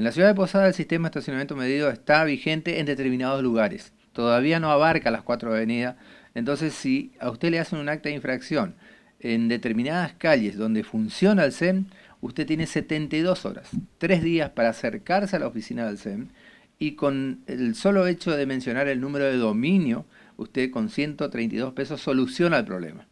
En la ciudad de Posada el sistema de estacionamiento medido está vigente en determinados lugares. Todavía no abarca las cuatro avenidas. Entonces, si a usted le hacen un acta de infracción en determinadas calles donde funciona el SEM, usted tiene 72 horas, tres días para acercarse a la oficina del SEM y con el solo hecho de mencionar el número de dominio, usted con 132 pesos soluciona el problema.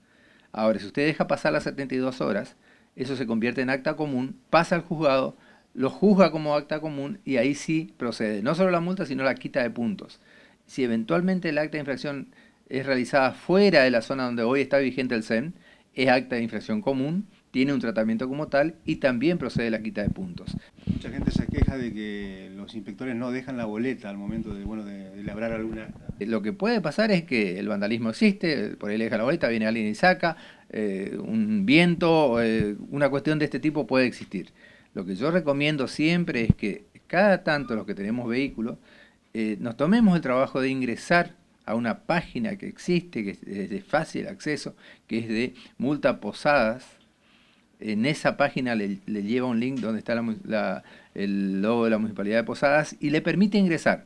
Ahora, si usted deja pasar las 72 horas, eso se convierte en acta común, pasa al juzgado, lo juzga como acta común y ahí sí procede, no solo la multa, sino la quita de puntos. Si eventualmente el acta de infracción es realizada fuera de la zona donde hoy está vigente el CEN, es acta de infracción común, tiene un tratamiento como tal y también procede la quita de puntos. Mucha gente se queja de que los inspectores no dejan la boleta al momento de, bueno, de, labrar alguna eh, Lo que puede pasar es que el vandalismo existe, eh, por ahí le deja la boleta, viene alguien y saca, eh, un viento, una cuestión de este tipo puede existir. Lo que yo recomiendo siempre es que cada tanto los que tenemos vehículos, eh, nos tomemos el trabajo de ingresar a una página que existe, que es de fácil acceso, que es de multa posadas. En esa página le, lleva un link donde está el logo de la Municipalidad de Posadas y le permite ingresar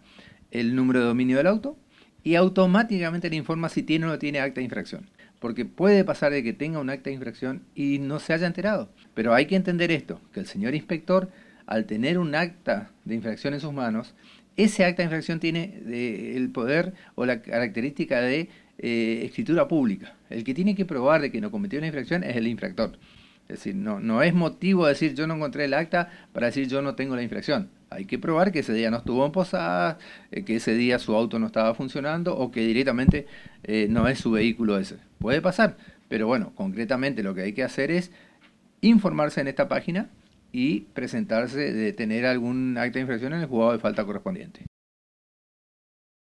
el número de dominio del auto y automáticamente le informa si tiene o no tiene acta de infracción porque puede pasar de que tenga un acta de infracción y no se haya enterado. Pero hay que entender esto, que el señor inspector, al tener un acta de infracción en sus manos, ese acta de infracción tiene eh, el poder o la característica de eh, escritura pública. El que tiene que probar de que no cometió una infracción es el infractor. Es decir, no, no es motivo de decir yo no encontré el acta para decir yo no tengo la infracción. Hay que probar que ese día no estuvo en posadas, eh, que ese día su auto no estaba funcionando o que directamente eh, no es su vehículo ese. Puede pasar, pero bueno, concretamente lo que hay que hacer es informarse en esta página y presentarse de tener algún acta de infracción en el jugado de falta correspondiente.